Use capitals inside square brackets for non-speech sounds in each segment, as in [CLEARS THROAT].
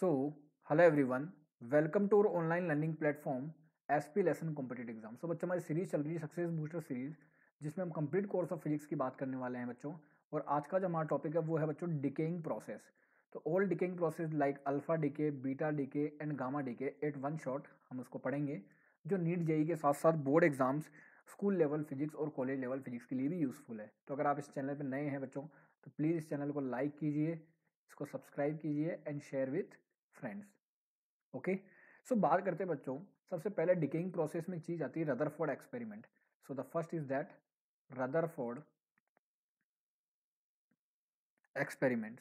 So hello everyone welcome to our online learning platform S P lesson competitive exam so बच्चों हमारी series चल रही है success booster series जिसमें हम कंप्लीट कोर्स ऑफ फिजिक्स की बात करने वाले हैं बच्चों और आज का जो हमारा टॉपिक है वो है बच्चों डिकेइंग प्रोसेस तो all decaying process like alpha decay beta decay and gamma decay at one shot हम उसको पढ़ेंगे जो नीट जेई e के साथ साथ board exams school level physics और कॉलेज लेवल फिजिक्स के लिए भी यूज़फुल है तो अगर आप इस चैनल पर नए हैं बच्चों तो प्लीज़ इस चैनल को लाइक कीजिए इसको सब्सक्राइब कीजिए and share with friends okay so बात करते हैं बच्चों सबसे पहले डिकेइंग प्रोसेस में चीज आती है Rutherford experiment so the first is that Rutherford experiment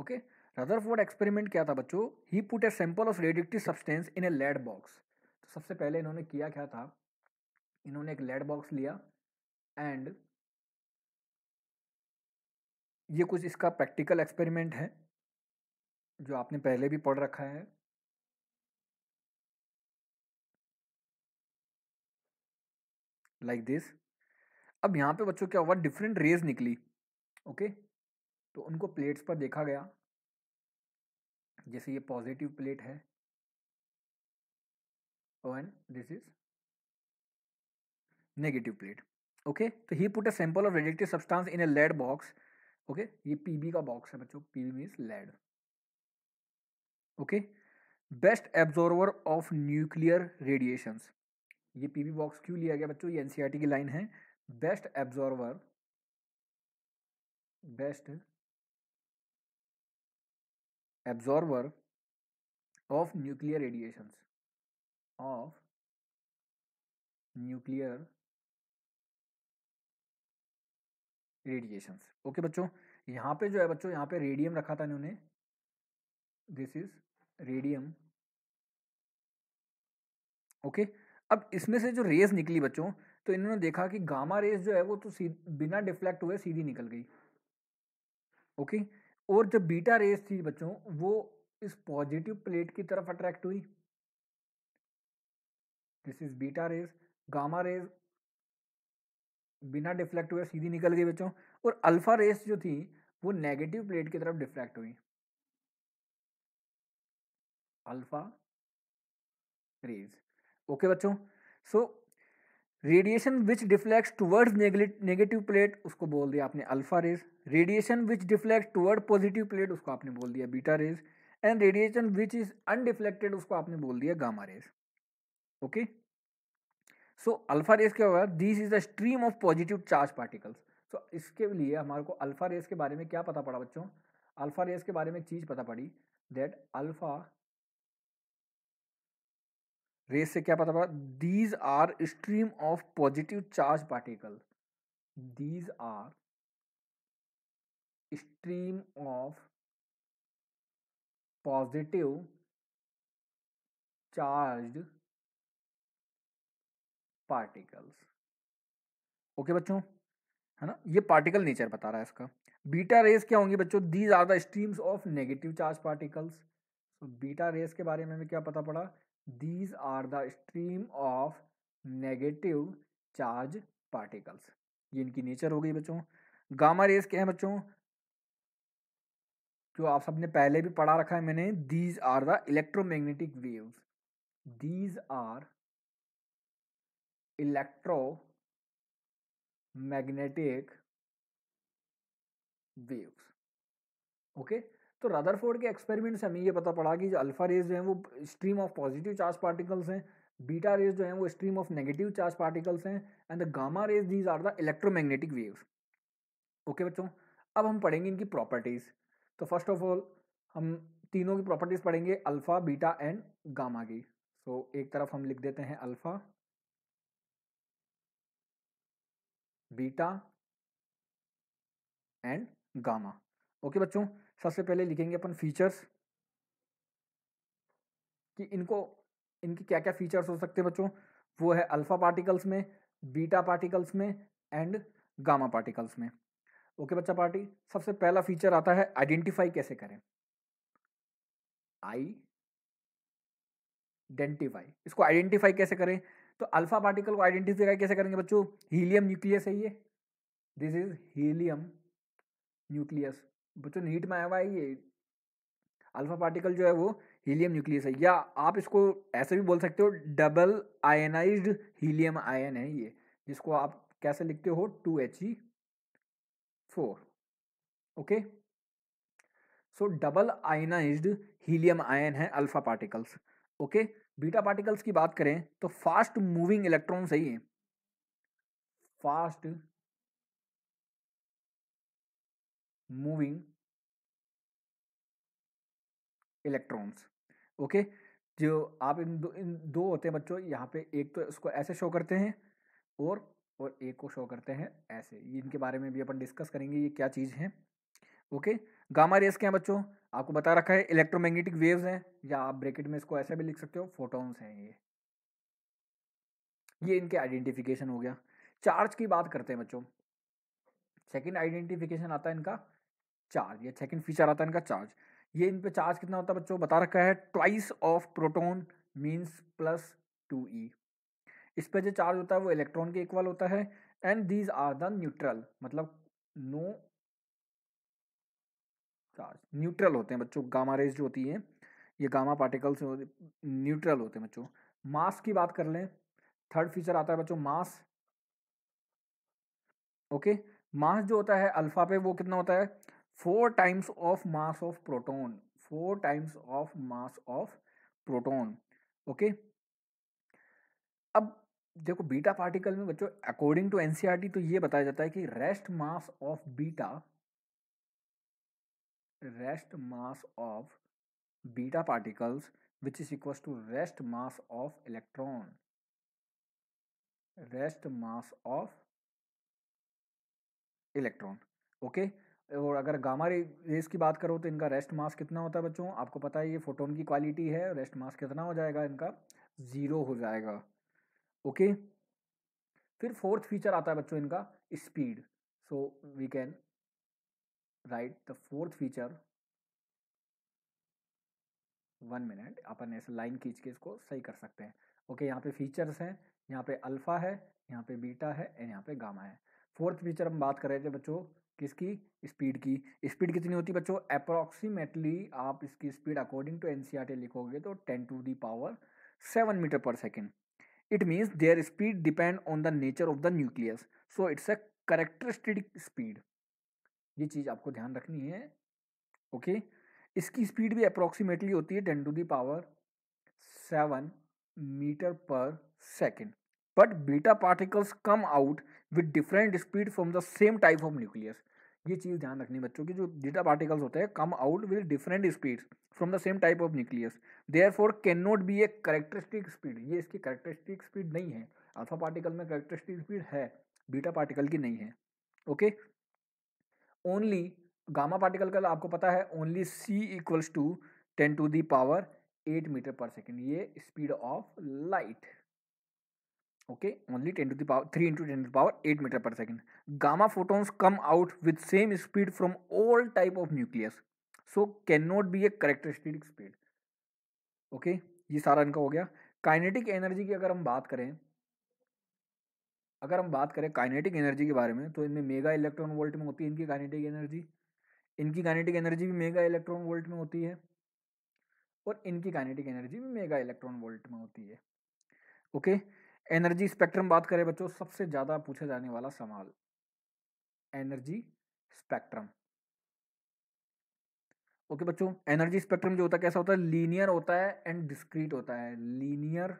okay Rutherford experiment क्या था बच्चों he put a sample of radioactive substance in a lead box तो सबसे पहले इन्होंने किया क्या था इन्होंने एक लेड बॉक्स लिया एंड ये कुछ इसका प्रैक्टिकल एक्सपेरिमेंट है जो आपने पहले भी पढ़ रखा है लाइक दिस अब यहाँ पे बच्चों क्या हुआ डिफरेंट रेज निकली ओके तो उनको प्लेट्स पर देखा गया जैसे ये पॉजिटिव प्लेट है and this is negative plate okay तो he put a sample of radioactive substance in a lead box okay ये पीबी का बॉक्स है बच्चों PB mean lead okay best absorber of nuclear radiation ये पीबी बॉक्स क्यों लिया गया बच्चों ये एनसीईआरटी e की लाइन है best absorber best absorber of nuclear radiations of nuclear radiation okay बच्चों यहाँ पे जो है बच्चों यहाँ पे रेडियम रखा था इन्होंने दिस इज रेडियम ओके अब इसमें से जो रेज निकली बच्चों तो इन्होंने देखा कि गामा रेज जो है वो तो बिना डिफ्लेक्ट हुए सीधी निकल गई ओके okay? और जो बीटा रेज थी बच्चों वो इस पॉजिटिव प्लेट की तरफ अट्रैक्ट हुई this is beta rays gamma rays बिना डिफ्लेक्ट हुए सीधी निकल गई बच्चों और अल्फा रेस जो थी वो नेगेटिव प्लेट की तरफ डिफ्लेक्ट हुई अल्फा रेज ओके बच्चों so radiation which deflect towards negative plate उसको बोल दिया आपने alpha rays radiation which deflect toward positive plate उसको आपने बोल दिया beta rays and radiation which is undeflected उसको आपने बोल दिया gamma rays okay okay? So alpha rays क्या होगा this is the stream of positive charge particles so इसके लिए हमारे को अल्फा रेस के बारे में क्या पता पड़ा बच्चों अल्फा रेस के बारे में चीज़ पता पड़ी दैट अल्फा रेस से क्या पता पड़ा these are stream of positive charge particle these are stream of positive charge particles okay बच्चों है ना ये पार्टिकल नेचर बता रहा है इसका बीटा रेस क्या होंगी बच्चों these are the streams of negative charge particles तो बीटा रेस के बारे में हमें क्या पता पड़ा these are the stream of negative charge particles ये इनकी नेचर हो गई बच्चों गामा रेस क्या है बच्चों जो आप सबने पहले भी पढ़ा रखा है मैंने these are the electromagnetic waves these are electromagnetic waves okay तो रदरफोर्ड के एक्सपेरिमेंट से हमें ये पता पड़ा कि जो अल्फा रेज जो है वो stream of positive charge particles हैं बीटा रेज जो है वो stream of negative charge particles हैं and the gamma rays these are the electromagnetic waves okay बच्चों अब हम पढ़ेंगे इनकी प्रॉपर्टीज़ तो फर्स्ट ऑफ ऑल हम तीनों की प्रॉपर्टीज़ पढ़ेंगे अल्फ़ा बीटा एंड गामा की सो so, एक तरफ हम लिख देते हैं alpha beta and gamma okay बच्चों सबसे पहले लिखेंगे अपन फीचर्स कि इनको इनके क्या क्या फीचर्स हो सकते हैं बच्चों वो है अल्फा पार्टिकल्स में बीटा पार्टिकल्स में एंड गामा पार्टिकल्स में ओके बच्चा पार्टी सबसे पहला फीचर आता है आइडेंटिफाई कैसे करें आई आइडेंटिफाई इसको आइडेंटिफाई कैसे करें तो अल्फा पार्टिकल को आइडेंटिफाई कैसे करेंगे बच्चों हीलियम न्यूक्लियस है ये दिस इज हीलियम न्यूक्लियस बच्चों नीट में आया हुआ है ये अल्फा पार्टिकल जो है वो हीलियम न्यूक्लियस है या आप इसको ऐसे भी बोल सकते हो डबल आयनाइज हीलियम आयन है ये जिसको आप कैसे लिखते हो two H E four okay so double ionize helium ion है alpha particles okay okay? Beta particles की बात करें तो फास्ट मूविंग इलेक्ट्रॉन सही है फास्ट मूविंग इलेक्ट्रॉन्स ओके जो आप इन दो इन दो होते हैं बच्चों यहाँ पे एक तो इसको ऐसे शो करते हैं और और एक को शो करते हैं ऐसे इनके बारे में भी अपन डिस्कस करेंगे ये क्या चीज़ है ओके गामा रेस क्या है बच्चों आपको बता रखा है इलेक्ट्रोमैग्नेटिक वेव्स हैं या आप ब्रैकेट में इसको ऐसा भी लिख सकते हो फोटॉन्स हैं ये ये इनके आइडेंटिफिकेशन हो गया चार्ज की बात करते हैं बच्चों सेकंड आइडेंटिफिकेशन आता है इनका चार्ज या सेकंड फीचर आता है इनका चार्ज ये इन पे चार्ज कितना होता है बच्चों बता रखा है twice of proton means plus two E इस पर जो चार्ज होता है वो इलेक्ट्रॉन के इक्वल होता है and these are the neutral मतलब नो चार्ज न्यूट्रल होते हैं बच्चों गामा रेज जो होती है ये गामा पार्टिकल्स न्यूट्रल होते हैं बच्चों मास की बात कर लें थर्ड फीचर आता है बच्चों मास ओके मास जो होता है अल्फा पे वो कितना होता है four times of mass of proton four times of mass of proton okay अब देखो बीटा पार्टिकल में बच्चों अकॉर्डिंग टू एनसीईआरटी तो ये बताया जाता है कि rest mass of beta rest mass of beta particles which is equals to rest mass of electron rest mass of electron okay okay? और अगर गामा रे रेस की बात करो तो इनका रेस्ट मास कितना होता है बच्चों आपको पता है ये फोटोन की क्वालिटी है रेस्ट मास कितना हो जाएगा इनका ज़ीरो हो जाएगा ओके okay? फिर फोर्थ फीचर आता है बच्चों इनका speed so we can write the fourth feature one minute अपन ऐसे लाइन खींच के इसको सही कर सकते हैं ओके यहाँ पे फीचर्स हैं यहाँ पे अल्फ़ा है यहाँ पे बीटा है एंड यहाँ पे गामा है फोर्थ फीचर हम बात कर रहे थे बच्चों किसकी स्पीड की स्पीड कितनी होती है बच्चों अप्रॉक्सीमेटली आप इसकी स्पीड अकॉर्डिंग टू एनसीईआरटी लिखोगे तो ten to the power seven metre per second it means their speed depend on the nature of the nucleus so it's a characteristic speed ये चीज़ आपको ध्यान रखनी है ओके इसकी स्पीड भी अप्रोक्सीमेटली होती है ten to the power seven metre per second but beta particles come out with different speed from the same type of nucleus ये चीज़ ध्यान रखनी बच्चों की जो बीटा पार्टिकल्स होते हैं come out with different speed from the same type of nucleus therefore cannot be a characteristic speed ये इसकी करेक्टरिस्टिक स्पीड नहीं है अल्फा पार्टिकल में करेक्टरिस्टिक स्पीड है बीटा पार्टिकल की नहीं है okay okay? Only gamma particle का आपको पता है only C equals to ten to the power eight metre per second ये speed of light okay only ten to the power three into ten to power eight metre per second gamma photons come out with same speed from all type of nucleus so cannot be a characteristic speed okay ये सारा इनका हो गया kinetic energy की अगर हम बात करें अगर हम बात करें काइनेटिक एनर्जी के बारे में तो इनमें मेगा इलेक्ट्रॉन वोल्ट में होती है इनकी काइनेटिक एनर्जी इनकी काइनेटिक एनर्जी भी मेगा इलेक्ट्रॉन वोल्ट में होती है और इनकी काइनेटिक एनर्जी भी मेगा इलेक्ट्रॉन वोल्ट में होती है ओके एनर्जी स्पेक्ट्रम बात करें बच्चों सबसे ज़्यादा पूछा जाने वाला सवाल एनर्जी स्पेक्ट्रम ओके बच्चों एनर्जी स्पेक्ट्रम जो होता है कैसा होता है लीनियर होता है एंड डिस्क्रीट होता है लीनियर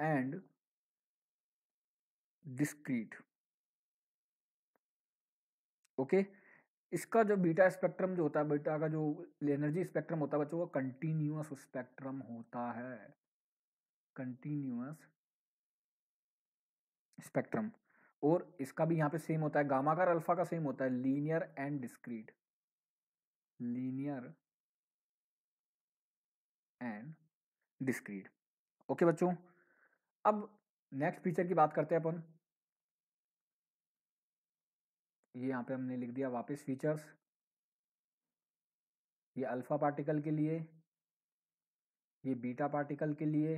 एंड डिस्क्रीट ओके इसका जो बीटा स्पेक्ट्रम जो होता है बीटा का जो एनर्जी स्पेक्ट्रम होता है बच्चों वो कंटिन्यूस स्पेक्ट्रम होता है कंटिन्यूस स्पेक्ट्रम और इसका भी यहां पे सेम होता है गामा का अल्फा का सेम होता है linear and discrete linear and discrete okay बच्चों अब नेक्स्ट फीचर की बात करते हैं अपन ये यहाँ पे हमने लिख दिया वापस फीचर्स ये अल्फ़ा पार्टिकल के लिए ये बीटा पार्टिकल के लिए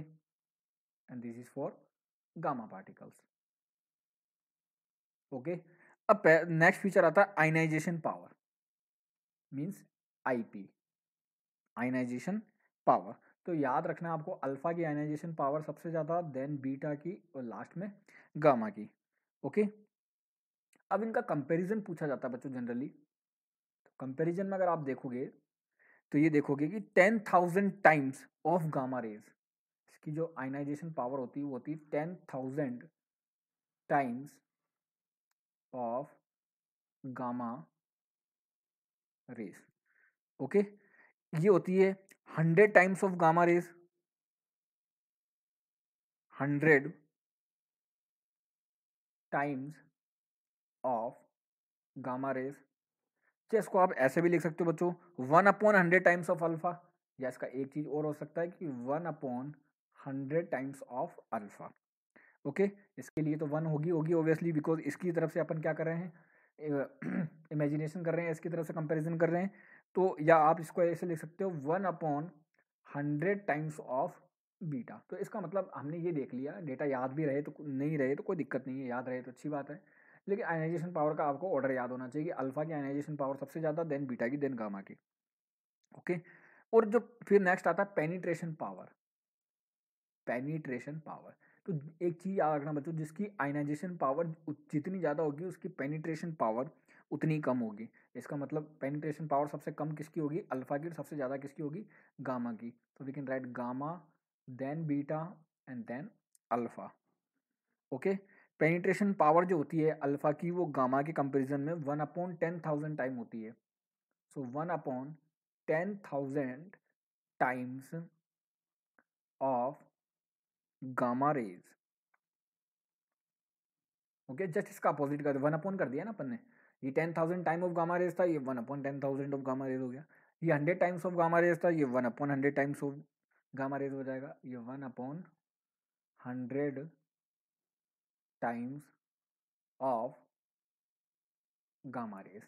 and this is for gamma particles okay अब नेक्स्ट फीचर आता है ionization power means IP ionization power तो याद रखना आपको अल्फा की आइनाइजेशन पावर सबसे ज़्यादा देन बीटा की और लास्ट में गामा की ओके okay? अब इनका कंपैरिजन पूछा जाता है बच्चों जनरली तो कंपैरिजन में अगर आप देखोगे तो ये देखोगे कि ten thousand times of gamma rays इसकी जो आइनाइजेशन पावर होती है वो होती है ten thousand times of gamma rays okay ये होती है hundred times of gamma rays hundred times of gamma rays क्या इसको आप ऐसे भी लिख सकते हो बच्चों one upon hundred times of alpha या इसका एक चीज और हो सकता है कि one upon hundred times of alpha okay इसके लिए तो वन होगी होगी ऑब्वियसली बिकॉज इसकी तरफ से अपन क्या कर रहे हैं इमेजिनेशन [CLEARS THROAT] कर रहे हैं इसकी तरफ से कंपेरिजन कर रहे हैं तो या आप इसको ऐसे लिख सकते हो one upon hundred times of beta तो इसका मतलब हमने ये देख लिया डेटा याद भी रहे तो नहीं रहे तो कोई दिक्कत नहीं है याद रहे तो अच्छी बात है लेकिन आयनाइजेशन पावर का आपको ऑर्डर याद होना चाहिए कि अल्फा की आयनाइजेशन पावर सबसे ज़्यादा देन बीटा की देन गामा की ओके और जो फिर नेक्स्ट आता है पेनिट्रेशन पावर पेनिट्रेशन पावर तो एक चीज़ याद रखना बच्चों जिसकी आयनाइजेशन पावर जितनी ज़्यादा होगी उसकी पेनिट्रेशन पावर उतनी कम होगी इसका मतलब पेनिट्रेशन पावर सबसे कम किसकी होगी अल्फा की और सबसे ज़्यादा किसकी होगी गामा की तो we can write gamma then beta and then alpha okay okay? Penetration power जो होती है अल्फ़ा की वो गामा के कंपैरिजन में one upon ten thousand time होती है so one upon ten thousand times of gamma rays okay just इसका अपोजिट कर वन अपॉन कर दिया ना अपन ने ये ten thousand time of gamma rays था ये one upon ten thousand of gamma rays हो गया ये hundred times of gamma rays था ये one upon hundred times of gamma rays हो जाएगा ये one upon hundred times of gamma rays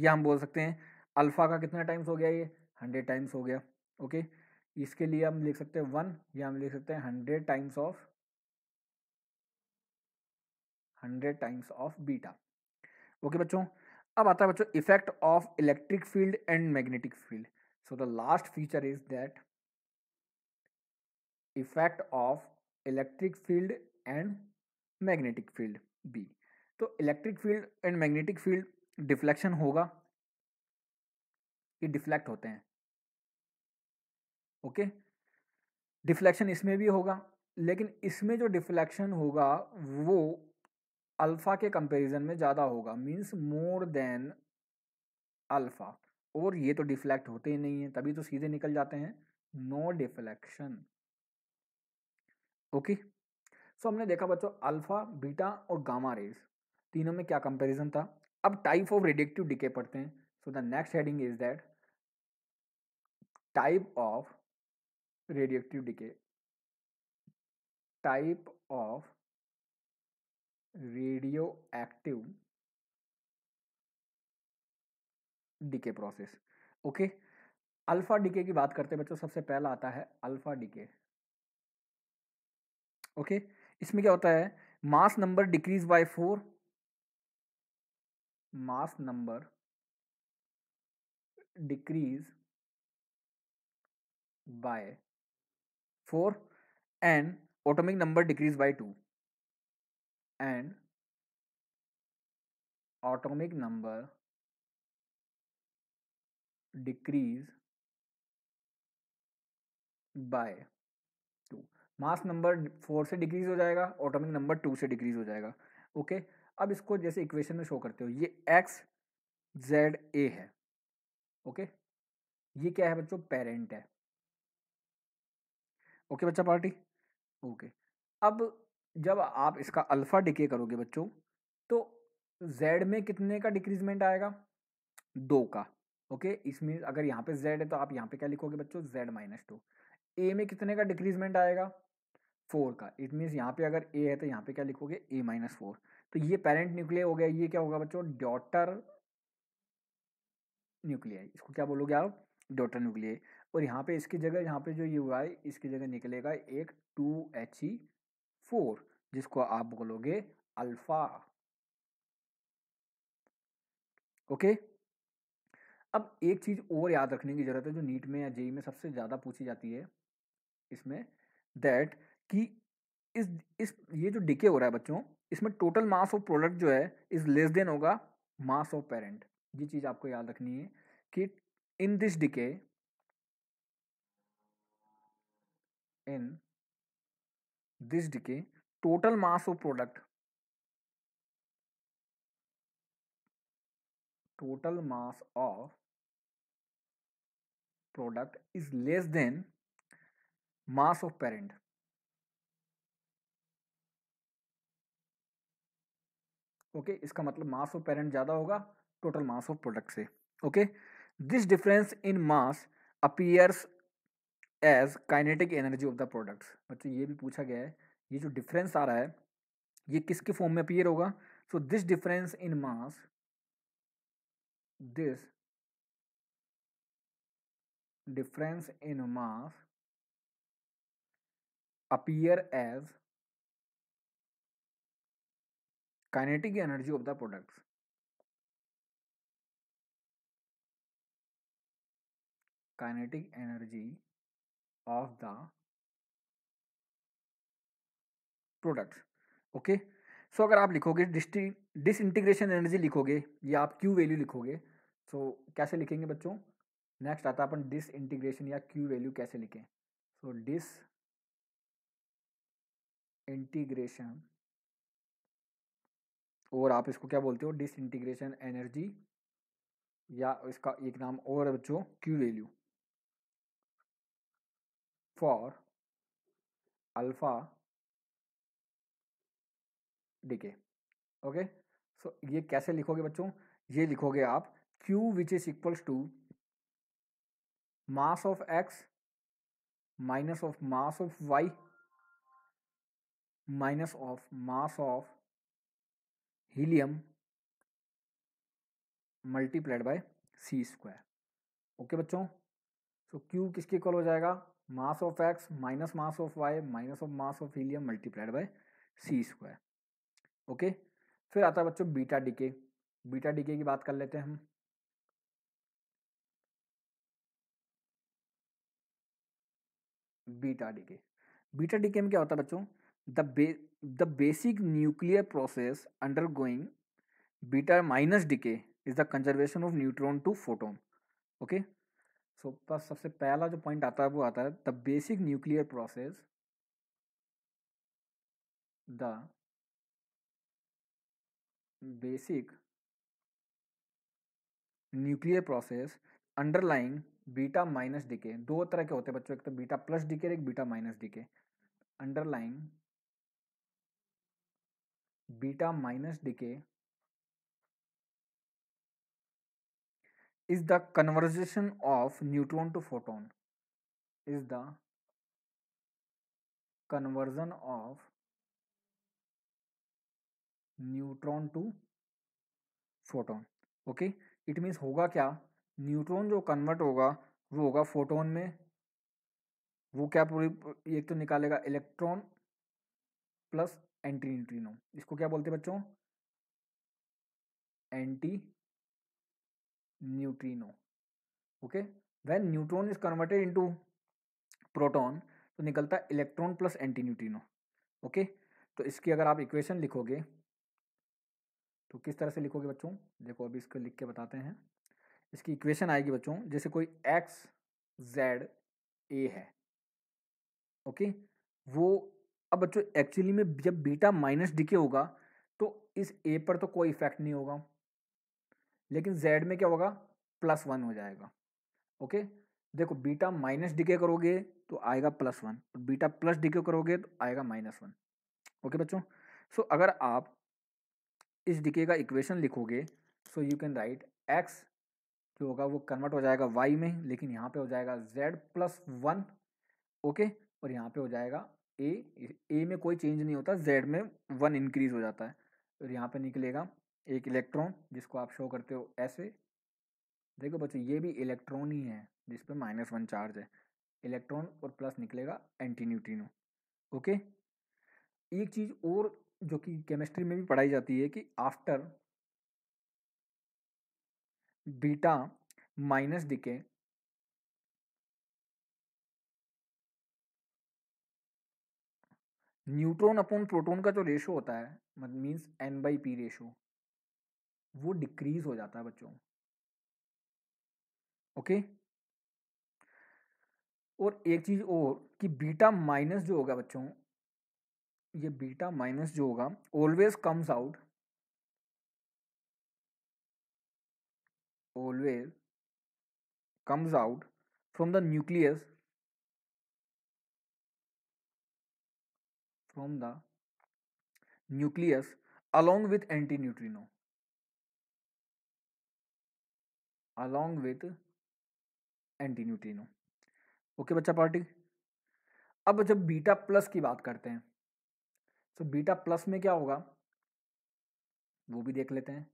या हम बोल सकते हैं अल्फा का कितना टाइम्स हो गया ये हंड्रेड टाइम्स हो गया ओके इसके लिए हम लिख सकते हैं वन या हम लिख सकते हैं hundred times of hundred times of beta okay बच्चों अब आता है बच्चों effect of electric field and magnetic field so the last feature is that effect of electric field and magnetic field B तो electric field and magnetic field deflection होगा ये deflect होते हैं ओके डिफ्लेक्शन इसमें भी होगा लेकिन इसमें जो डिफ्लेक्शन होगा वो अल्फ़ा के कंपैरिजन में ज़्यादा होगा मीन्स मोर देन अल्फ़ा और ये तो डिफ्लेक्ट होते ही नहीं है तभी तो सीधे निकल जाते हैं नो डिफ्लेक्शन ओके सो हमने देखा बच्चों अल्फा बीटा और गामा रेज तीनों में क्या कंपेरिजन था अब टाइप ऑफ रेडिक्टिव डिके पढ़ते हैं so the next heading is that type of radioactive decay type of radioactive decay process okay alpha decay की बात करते हैं बच्चों सबसे पहला आता है अल्फा डीके ओके okay? इसमें क्या होता है mass number decrease by four mass number decrease by four and atomic number decrease by two and atomic number decrease by mass number four से डिक्रीज हो जाएगा ऑटोमिक नंबर टू से decrease हो जाएगा ओके अब इसको जैसे इक्वेशन में शो करते हो ये एक्स जेड ए है ओके ये क्या है बच्चों पेरेंट है ओके बच्चा पार्टी ओके अब जब आप इसका अल्फ़ा डिके करोगे बच्चों तो जेड में कितने का डिक्रीजमेंट आएगा दो का ओके इसमें अगर यहाँ पे जेड है तो आप यहाँ पे क्या लिखोगे बच्चों जेड माइनस टू ए में कितने का डिक्रीजमेंट आएगा फोर का इट मीन्स यहाँ पे अगर ए है तो यहाँ पे क्या लिखोगे ए माइनस फोर तो ये पेरेंट न्यूक्लियर हो गया ये क्या होगा बच्चों डॉटर न्यूक्लियर इसको क्या बोलोगे आप डॉटर न्यूक्लियर और यहाँ पे इसकी जगह यहाँ पे जो ये हुआ है इसकी जगह निकलेगा एक टू एच ई फोर जिसको आप बोलोगे अल्फा ओके अब एक चीज और याद रखने की जरूरत है जो नीट में या जेई e e में सबसे ज्यादा पूछी जाती है इसमें दैट कि इस इस ये जो डिके हो रहा है बच्चों इसमें टोटल मास ऑफ प्रोडक्ट जो है इज लेस देन होगा मास ऑफ पेरेंट ये चीज़ आपको याद रखनी है कि in this decay in this decay total mass of product total mass of product is less than mass of parent okay इसका मतलब मास ऑफ पेरेंट ज़्यादा होगा टोटल मास ऑफ प्रोडक्ट से okay this difference in mass appears as kinetic energy of the products बच्चों ये भी पूछा गया है ये जो डिफरेंस आ रहा है ये किसके फॉर्म में अपीयर होगा so this difference in mass this difference in mass appear as kinetic energy of the products kinetic energy of the products okay so अगर आप लिखोगे डिसइंटीग्रेशन एनर्जी लिखोगे या आप क्यू वैल्यू लिखोगे सो so, कैसे लिखेंगे बच्चों नेक्स्ट आता है अपन डिस इंटीग्रेशन या क्यू वैल्यू कैसे लिखें सो डिस इंटीग्रेशन और आप इसको क्या बोलते हो इंटीग्रेशन एनर्जी या इसका एक नाम और बच्चों Q value for alpha decay okay so ये कैसे लिखोगे बच्चों ये लिखोगे आप Q which is equals to mass of x minus of mass of y minus of mass of helium multiplied by C square okay बच्चों सो क्यू किसके equal हो जाएगा mass of X minus mass of Y minus of mass of helium multiplied by C square okay फिर आता है बच्चों beta decay beta decay की बात कर लेते हैं हम बीटा डीके बीटा डीके में क्या होता है बच्चों the basic nuclear process nuclear process undergoing beta minus is the conservation of neutron to photon okay so बस सबसे पहला जो पॉइंट आता है वो आता है the basic nuclear process the basic nuclear process underlying beta minus decay दो तरह के होते हैं बच्चों एक तो बीटा प्लस डीके एक beta minus decay underlying beta minus decay is the conversation of neutron to photon is the conversion of neutron to photon okay it means होगा क्या न्यूट्रॉन जो कन्वर्ट होगा वो होगा फोटोन में वो क्या पूरी एक तो निकालेगा इलेक्ट्रॉन प्लस एंटी न्यूट्रीनो इसको क्या बोलते हैं बच्चों antineutrino okay when neutron is converted into proton तो निकलता है electron plus antineutrino okay तो इसकी अगर आप इक्वेशन लिखोगे तो किस तरह से लिखोगे बच्चों देखो अभी इसको लिख के बताते हैं इसकी इक्वेशन आएगी बच्चों जैसे कोई एक्स जेड ए है ओके वो अब बच्चों एक्चुअली में जब बीटा माइनस डी के होगा तो इस ए पर तो कोई इफेक्ट नहीं होगा लेकिन जेड में क्या होगा प्लस वन हो जाएगा ओके देखो बीटा माइनस डी के करोगे तो आएगा प्लस वन और बीटा प्लस डी के करोगे तो आएगा माइनस वन ओके बच्चों सो so, अगर आप इस डीके का इक्वेशन लिखोगे so you can write X जो होगा वो कन्वर्ट हो जाएगा वाई में लेकिन यहाँ पे हो जाएगा जेड प्लस वन ओके और यहाँ पे हो जाएगा ए ए में कोई चेंज नहीं होता जेड में वन इंक्रीज हो जाता है और यहाँ पे निकलेगा एक इलेक्ट्रॉन जिसको आप शो करते हो ऐसे देखो बच्चों ये भी इलेक्ट्रॉन ही है जिस पर माइनस वन चार्ज है इलेक्ट्रॉन और प्लस निकलेगा एंटी न्यूट्रिनो ओके एक चीज़ और जो कि केमिस्ट्री में भी पढ़ाई जाती है कि after beta minus decay neutron upon proton का जो रेशो होता है मतलब means N by P ratio वो डिक्रीज हो जाता है बच्चों ओके और एक चीज और कि बीटा माइनस जो होगा बच्चों ये बीटा माइनस जो होगा always comes out always comes out from the nucleus from the nucleus along with antineutrino along with antineutrino okay okay, बच्चा पार्टी अब जब बीटा प्लस की बात करते हैं तो बीटा प्लस में क्या होगा वो भी देख लेते हैं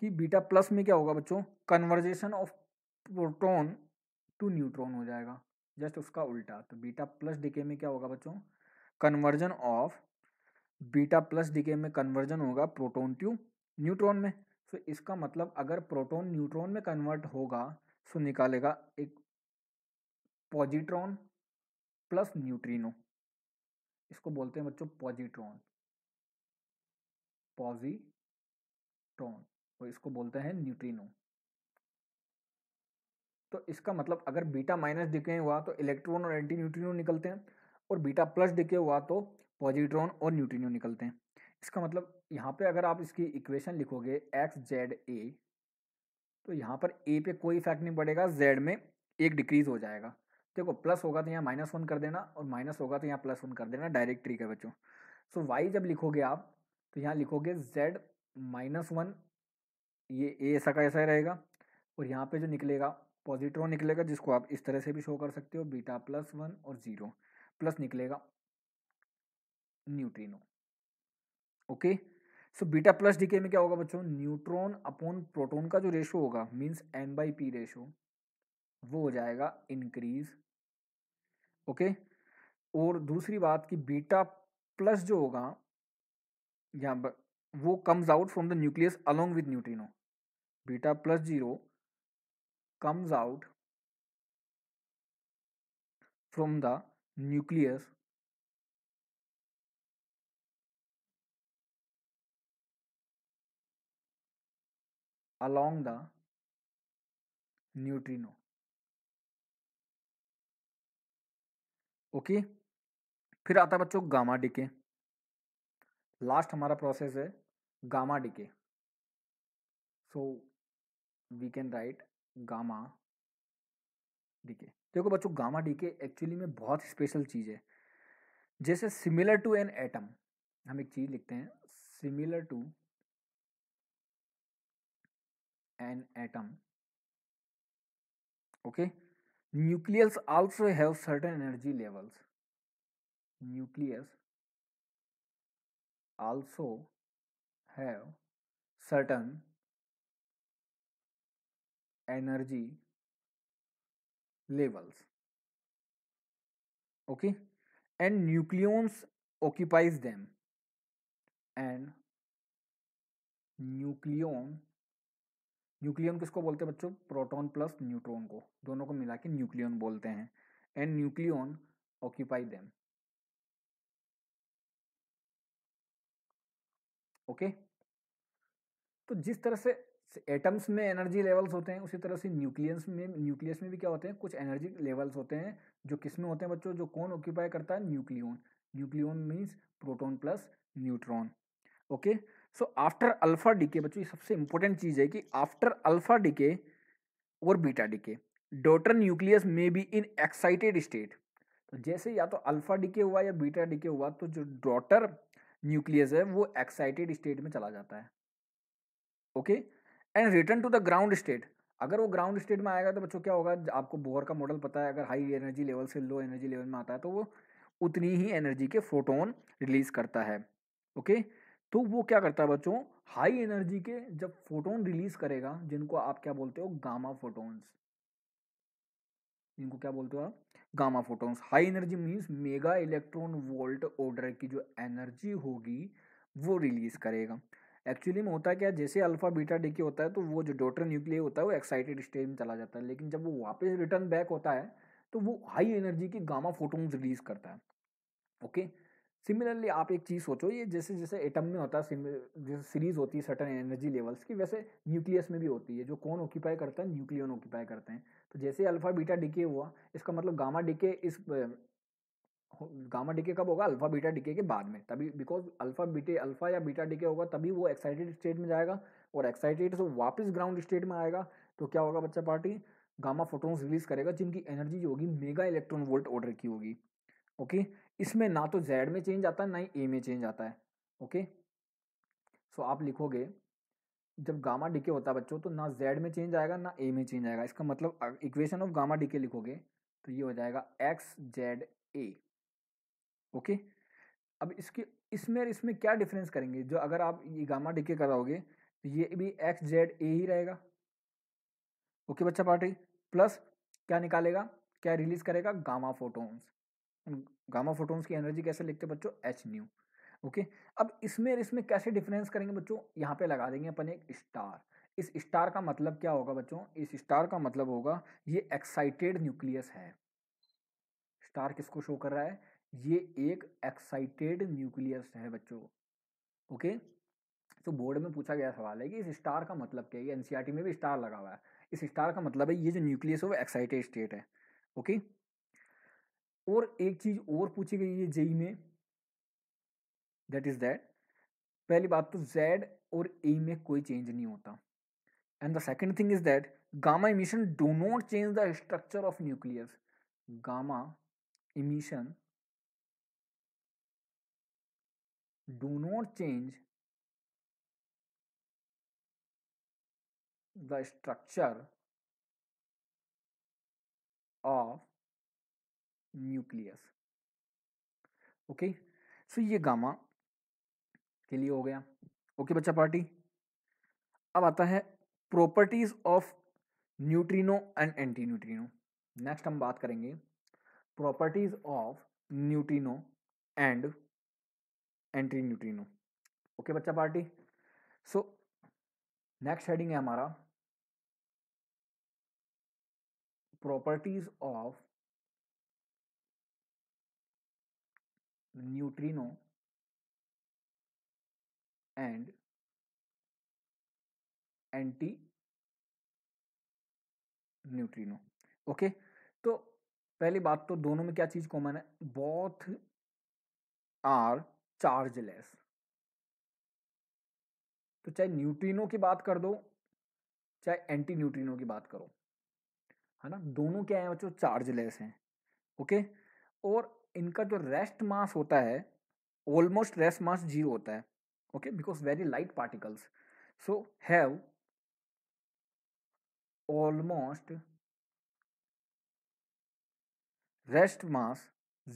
कि बीटा प्लस में क्या होगा बच्चों conversation of proton to neutron हो जाएगा जस्ट उसका उल्टा तो बीटा प्लस डीके में क्या होगा बच्चों conversion of beta plus decay में कन्वर्जन होगा प्रोटोन ट्यू न्यूट्रॉन में सो so, इसका मतलब अगर प्रोटोन न्यूट्रॉन में कन्वर्ट होगा सो so निकालेगा एक पॉजिट्रॉन प्लस न्यूट्रिनो इसको बोलते हैं बच्चों पॉजिट्रॉन पॉजिट्रॉन और तो इसको बोलते हैं न्यूट्रिनो तो इसका मतलब अगर बीटा माइनस डिके हुआ तो इलेक्ट्रॉन और एंटी न्यूट्रिनो निकलते हैं और बीटा प्लस डीके हुआ तो पॉजिट्रॉन और न्यूट्रिनो निकलते हैं इसका मतलब यहाँ पे अगर आप इसकी इक्वेशन लिखोगे एक्स जेड ए तो यहाँ पर ए पे कोई इफेक्ट नहीं पड़ेगा जेड में एक डिक्रीज हो जाएगा देखो प्लस होगा तो यहाँ माइनस वन कर देना और माइनस होगा तो यहाँ प्लस वन कर देना डायरेक्ट ट्रिक है बच्चों सो वाई जब लिखोगे आप तो यहाँ लिखोगे जेड माइनस वन ये ए ऐसा का ऐसा ही रहेगा और यहाँ पे जो निकलेगा पॉजिट्रॉन निकलेगा जिसको आप इस तरह से भी शो कर सकते हो बीटा प्लस वन और ज़ीरो प्लस निकलेगा neutrino okay so beta plus decay में क्या होगा बच्चों न्यूट्रॉन अपॉन प्रोटोन का जो रेशो होगा means M by P ratio वो हो जाएगा इंक्रीज ओके और दूसरी बात कि बीटा प्लस जो होगा यहाँ पर वो comes out from the nucleus along with neutrino beta plus zero comes out from the nucleus along the neutrino okay फिर आता बच्चों गामा डीके लास्ट हमारा प्रोसेस है gamma decay so we can write gamma decay देखो बच्चों gamma D के actually में बहुत स्पेशल चीज़ है जैसे सिमिलर टू एन एटम हम एक चीज़ लिखते हैं similar to an atom okay nucleus also have certain energy levels nucleus also have certain energy levels okay and nucleons occupies them and nucleon nucleon किसको बोलते हैं बच्चों प्रोटॉन प्लस न्यूट्रॉन को दोनों को मिला के न्यूक्लियन बोलते हैं and nucleon occupy them okay तो जिस तरह से एटम्स में एनर्जी लेवल्स होते हैं उसी तरह से न्यूक्लियस में न्यूक्लियस में भी क्या होते हैं कुछ एनर्जी लेवल्स होते हैं जो किस में होते हैं बच्चों जो कौन ऑक्यूपाई करता है nucleon nucleon means proton plus neutron okay so after alpha decay बच्चों ये सबसे इंपॉर्टेंट चीज़ है कि आफ्टर अल्फा डीके और बीटा डीके डॉटर न्यूक्लियस में बी इन एक्साइटेड स्टेट तो जैसे या तो अल्फा डीके हुआ या बीटा डीके हुआ तो जो डॉटर न्यूक्लियस है वो एक्साइटेड स्टेट में चला जाता है okay okay? And return to the ground state अगर वो ग्राउंड स्टेट में आएगा तो बच्चों क्या होगा आपको बोहर का मॉडल पता है अगर हाई एनर्जी लेवल से लो एनर्जी लेवल में आता है तो वो उतनी ही एनर्जी के फोटोन रिलीज करता है ओके तो वो क्या करता है बच्चों हाई एनर्जी के जब फोटोन रिलीज करेगा जिनको आप क्या बोलते हो गामा फोटोन्स जिनको क्या बोलते हो आप gamma photons high energy means mega electron volt order की जो एनर्जी होगी वो रिलीज करेगा एक्चुअली में होता है क्या जैसे अल्फा बीटा डी के होता है तो वो जो डॉटर न्यूक्लियर होता है वो एक्साइटेड स्टेज में चला जाता है लेकिन जब वो वापस रिटर्न बैक होता है तो वो हाई एनर्जी की गामा फोटोन्स रिलीज करता है ओके सिमिलरली आप एक चीज़ सोचो ये जैसे जैसे एटम में होता है जैसे सीरीज होती है सर्टन एनर्जी लेवल्स की वैसे न्यूक्लियस में भी होती है जो कौन ऑक्यूपाई करता है न्यूक्लियन ऑक्यूपाई करते हैं तो जैसे अल्फा बीटा डीके हुआ इसका मतलब गामा डीके इस गामा डीके कब होगा अल्फा बीटा डीके के बाद में तभी बिकॉज अल्फा बीटे अल्फा या बीटा डीके होगा तभी वो एक्साइटेड स्टेट में जाएगा और एक्साइटेड से वापस ग्राउंड स्टेट में आएगा तो क्या होगा बच्चा पार्टी गामा फोटोन्स रिलीज करेगा जिनकी एनर्जी जो होगी मेगा इलेक्ट्रॉन वोल्ट ऑर्डर की होगी ओके इसमें ना तो जेड में चेंज आता है ना ही ए में चेंज आता है ओके सो आप लिखोगे जब गामा डीके होता है बच्चों तो ना जेड में चेंज आएगा ना ए में चेंज आएगा इसका मतलब इक्वेशन ऑफ गामा डीके लिखोगे तो ये हो जाएगा एक्स जेड ए ओके अब इसकी इसमें और इसमें क्या डिफरेंस करेंगे जो अगर आप ये गामा डिके कराओगे तो ये भी एक्स जेड ए ही रहेगा ओके बच्चा पार्टी प्लस क्या निकालेगा क्या रिलीज करेगा गामा फोटोन्स गामा फोटोन्स की एनर्जी कैसे लिखते बच्चों एच न्यू ओके अब इसमें और इसमें कैसे डिफरेंस करेंगे बच्चों यहाँ पे लगा देंगे अपन एक स्टार इस स्टार का मतलब क्या होगा बच्चों इस स्टार का मतलब होगा ये एक्साइटेड न्यूक्लियस है स्टार किसको शो कर रहा है ये एक एक्साइटेड न्यूक्लियस है बच्चों ओके तो बोर्ड में पूछा गया सवाल है कि इस स्टार का मतलब क्या है एनसीईआरटी e में भी स्टार लगा हुआ है इस स्टार का मतलब है ये जो न्यूक्लियस है वो एक्साइटेड स्टेट है ओके और एक चीज और पूछी गई है जेई e में दैट इज दैट पहली बात तो जेड और ए में कोई चेंज नहीं होता and the second thing is that gamma emission do not change the structure of nucleus gamma emission do not change the structure of nucleus okay okay? So so, ये gamma के लिए हो गया ओके okay, बच्चा party अब आता है properties of neutrino and antineutrino next हम बात करेंगे properties of neutrino and entry neutrino okay बच्चा पार्टी सो नेक्स्ट हेडिंग है हमारा properties of neutrino and antineutrino okay तो पहली बात तो दोनों में क्या चीज कॉमन है बोथ आर चार्जलेस तो चाहे न्यूट्रिनो की बात कर दो चाहे एंटी न्यूट्रिनो की बात करो है ना दोनों क्या है बच्चों चार्जलेस हैं ओके और इनका जो रेस्ट मास होता है ऑलमोस्ट रेस्ट मास जीरो होता है okay because very light particles so have almost rest mass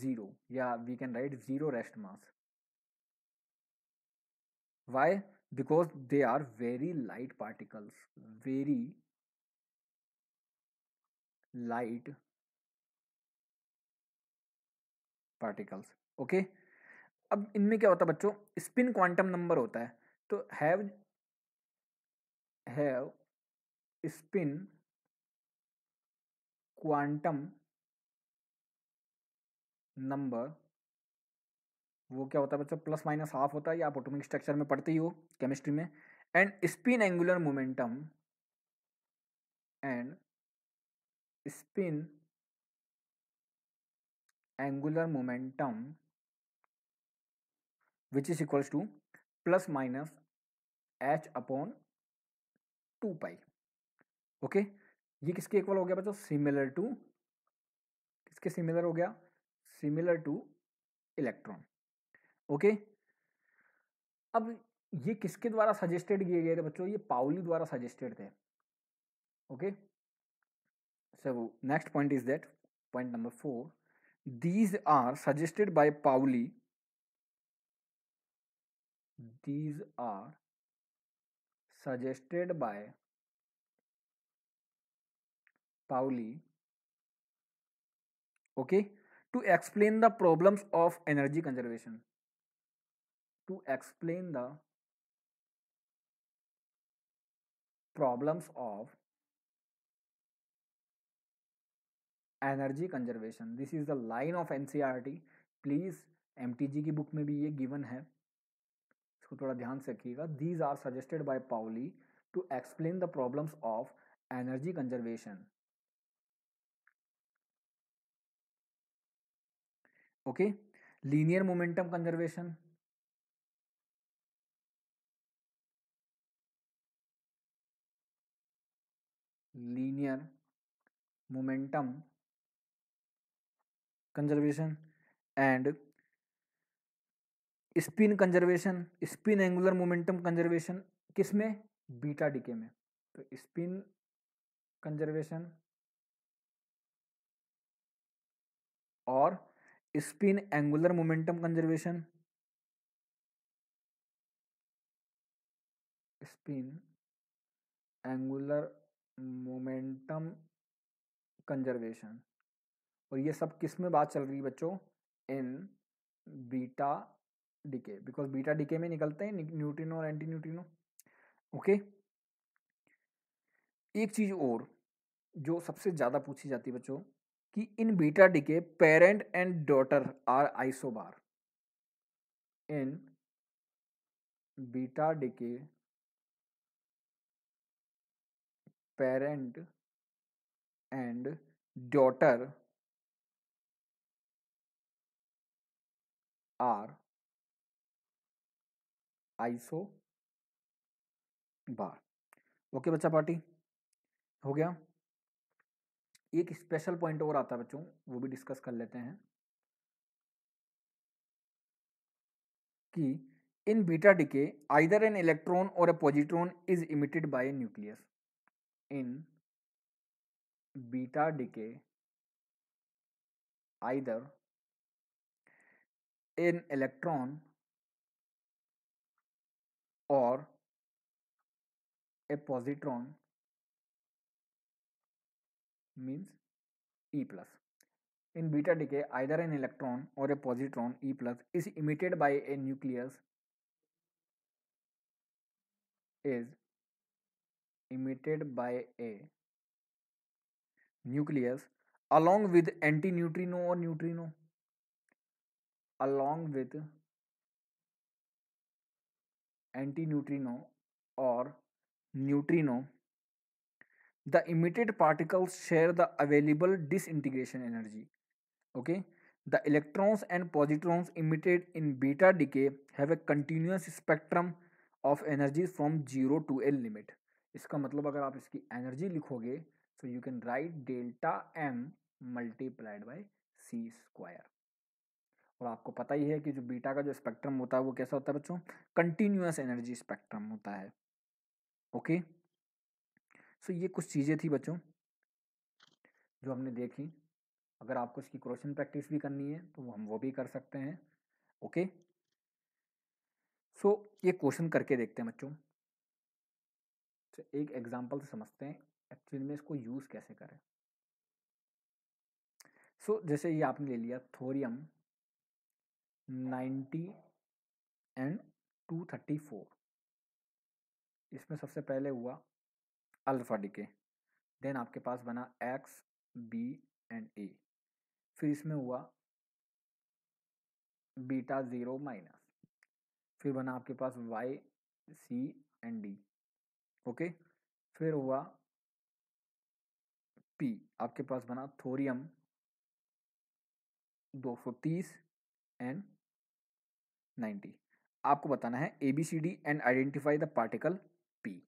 zero या we can write zero rest mass why because they are very light particles very light particles okay okay? अब इनमें क्या होता है बच्चों spin quantum number होता है तो have have spin quantum number वो क्या होता है बच्चों प्लस माइनस हाफ होता है या आप ऑटोमिक स्ट्रक्चर में पढ़ते ही हो केमिस्ट्री में and spin angular momentum and spin angular momentum which is equals to plus minus h upon two pi okay ये किसके इक्वल हो गया बच्चों सिमिलर टू किसके सिमिलर हो गया सिमिलर टू इलेक्ट्रॉन ओके अब ये किसके द्वारा सजेस्टेड किए गए थे बच्चों ये पाउली द्वारा सजेस्टेड थे okay so next point is that point number four these are suggested by Pauli these are suggested by Pauli okay to explain the problems of energy conservation to explain the problems of energy conservation this is the line of NCERT please MTG की book में भी ये given है इसको थोड़ा ध्यान से रखिएगा these are suggested by Pauli to explain the problems of energy conservation okay linear momentum conservation linear momentum conservation and spin conservation spin angular momentum conservation किस में बीटा डीके में तो स्पिन कंजर्वेशन और spin angular momentum conservation spin angular momentum conservation और ये सब किस में बात चल रही है बच्चों in beta decay because beta decay में निकलते हैं न्यूट्रिनो और एंटी न्यूट्रिनो ओके एक चीज और जो सबसे ज्यादा पूछी जाती है बच्चों कि in beta decay parent and daughter are isobar in beta decay parent and daughter are isobar okay बच्चा पार्टी हो गया एक स्पेशल पॉइंट और आता है बच्चों वो भी डिस्कस कर लेते हैं कि in beta decay either an electron और a positron is emitted by a nucleus in beta decay either in electron or a positron means E plus. In beta decay, either an electron or a positron E plus is emitted by a nucleus is emitted by a nucleus along with antineutrino or neutrino along with antineutrino or neutrino the emitted particles share the available disintegration energy okay the electrons and positrons emitted in beta decay have a continuous spectrum of energies from 0 to a limit इसका मतलब अगर आप इसकी energy लिखोगे so you can write delta m multiplied by c square और आपको पता ही है कि जो बीटा का जो स्पेक्ट्रम होता है वो कैसा होता है बच्चों कंटिन्यूस एनर्जी स्पेक्ट्रम होता है ओके सो ये कुछ चीज़ें थी बच्चों जो हमने देखी अगर आपको इसकी क्वेश्चन प्रैक्टिस भी करनी है तो हम वो भी कर सकते हैं ओके सो so, ये क्वेश्चन करके देखते हैं बच्चों तो एक एग्जाम्पल से समझते हैं एक्चुअली में इसको यूज़ कैसे करें सो so, जैसे ये आपने ले लिया थोरियम 90 एंड 234 इसमें सबसे पहले हुआ अल्फा डिके देन आपके पास बना एक्स बी एंड ए फिर इसमें हुआ बीटा ज़ीरो माइनस फिर बना आपके पास y c and d okay फिर हुआ पी आपके पास बना थोरियम 230 एंड 90 आपको बताना है a b c d and identify the particle p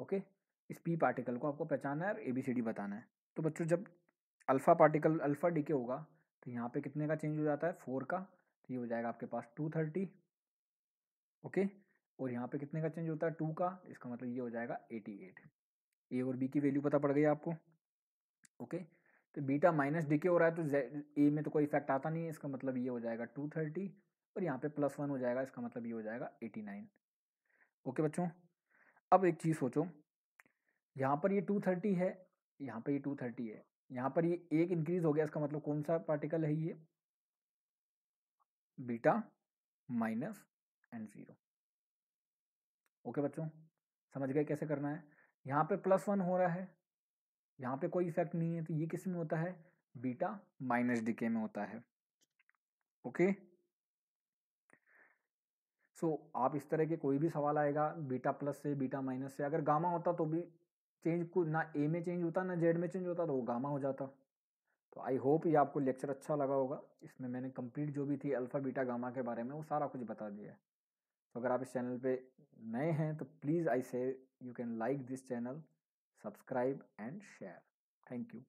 okay इस पी पार्टिकल को आपको पहचानना है और ए बी सी डी बताना है तो बच्चों जब अल्फ़ा पार्टिकल अल्फ़ा डी के होगा तो यहाँ पे कितने का चेंज हो जाता है फोर का तो ये हो जाएगा आपके पास टू थर्टी ओके और यहाँ पे कितने का चेंज होता है टू का इसका मतलब ये हो जाएगा एटी एट ए और बी की वैल्यू पता पड़ गई आपको ओके तो बीटा माइनस डी के हो रहा है तो ए में तो कोई इफेक्ट आता नहीं है इसका मतलब ये हो जाएगा टू थर्टी और यहाँ पे प्लस वन हो जाएगा इसका मतलब ये हो जाएगा एटी नाइन ओके बच्चों अब एक चीज़ सोचो यहाँ पर ये टू थर्टी है यहाँ पर ये टू थर्टी है यहाँ पर ये एक इंक्रीज हो गया इसका मतलब कौन सा पार्टिकल है ये beta minus and zero okay बच्चों समझ गए कैसे करना है यहाँ पे प्लस वन हो रहा है यहाँ पे कोई इफेक्ट नहीं है तो ये किस में होता है बीटा माइनस डीके में होता है ओके सो so, आप इस तरह के कोई भी सवाल आएगा बीटा प्लस से बीटा माइनस से अगर गामा होता तो भी चेंज को ना ए में चेंज होता ना जेड में चेंज होता तो वो गामा हो जाता तो आई होप ये आपको लेक्चर अच्छा लगा होगा इसमें मैंने कंप्लीट जो भी थी अल्फ़ा बीटा गामा के बारे में वो सारा कुछ बता दिया है तो अगर आप इस चैनल पे नए हैं तो please I say you can like this channel subscribe and share thank you